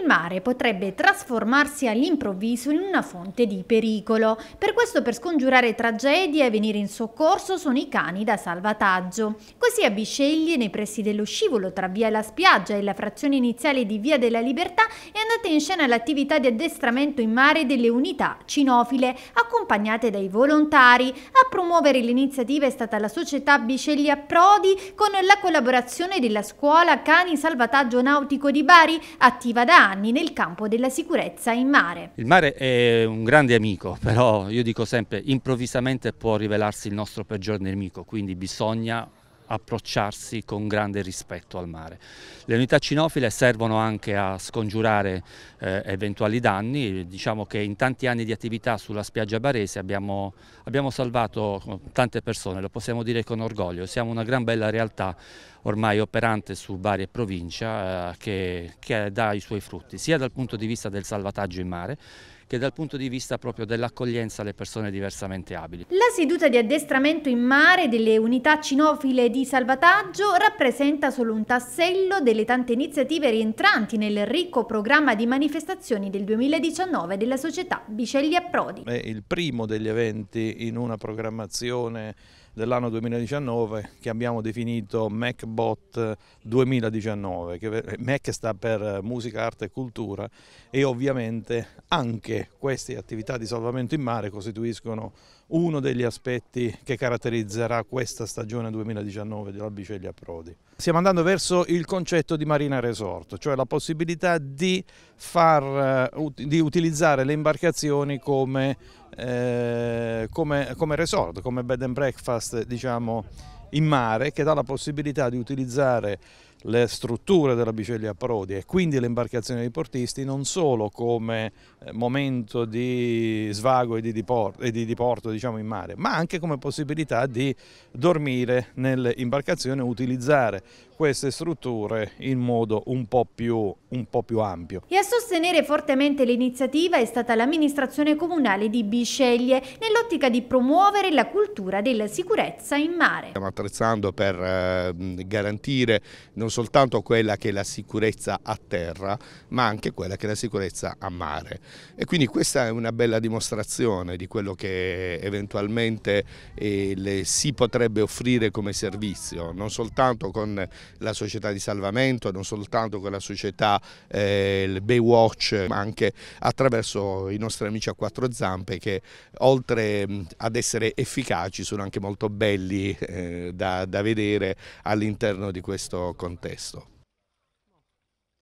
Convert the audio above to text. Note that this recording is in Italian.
Il mare potrebbe trasformarsi all'improvviso in una fonte di pericolo. Per questo, per scongiurare tragedie e venire in soccorso, sono i cani da salvataggio. Così a Bisceglie, nei pressi dello scivolo tra via La Spiaggia e la frazione iniziale di via della Libertà, è andata in scena l'attività di addestramento in mare delle unità cinofile, accompagnate dai volontari. A promuovere l'iniziativa è stata la società Bisceglie Prodi con la collaborazione della scuola Cani Salvataggio Nautico di Bari, attiva da anni nel campo della sicurezza in mare. Il mare è un grande amico, però io dico sempre improvvisamente può rivelarsi il nostro peggior nemico, quindi bisogna approcciarsi con grande rispetto al mare. Le unità cinofile servono anche a scongiurare eh, eventuali danni, diciamo che in tanti anni di attività sulla spiaggia barese abbiamo, abbiamo salvato eh, tante persone, lo possiamo dire con orgoglio, siamo una gran bella realtà ormai operante su varie province eh, che, che dà i suoi frutti, sia dal punto di vista del salvataggio in mare che dal punto di vista proprio dell'accoglienza alle persone diversamente abili. La seduta di addestramento in mare delle unità cinofile di di salvataggio rappresenta solo un tassello delle tante iniziative rientranti nel ricco programma di manifestazioni del 2019 della società Bicelli Biceglia Prodi. È il primo degli eventi in una programmazione dell'anno 2019 che abbiamo definito MacBot 2019, che Mac sta per musica, arte e cultura e ovviamente anche queste attività di salvamento in mare costituiscono uno degli aspetti che caratterizzerà questa stagione 2019 dell'Albiceglia Prodi. Stiamo andando verso il concetto di marina resort, cioè la possibilità di, far, eh, di utilizzare le imbarcazioni come eh, come, come, resort, come bed and breakfast diciamo, in mare che dà la possibilità di utilizzare le strutture della Biceglia Prodi e quindi le imbarcazioni dei portisti non solo come eh, momento di svago e di diporto, e di diporto diciamo, in mare, ma anche come possibilità di dormire nelle imbarcazioni e utilizzare queste strutture in modo un po, più, un po' più, ampio. E a sostenere fortemente l'iniziativa è stata l'amministrazione comunale di Bisceglie nell'ottica di promuovere la cultura della sicurezza in mare. Stiamo attrezzando per eh, garantire non non soltanto quella che è la sicurezza a terra, ma anche quella che è la sicurezza a mare. E quindi questa è una bella dimostrazione di quello che eventualmente eh, le, si potrebbe offrire come servizio, non soltanto con la società di salvamento, non soltanto con la società eh, il Baywatch, ma anche attraverso i nostri amici a quattro zampe che oltre mm, ad essere efficaci sono anche molto belli eh, da, da vedere all'interno di questo contesto contesto.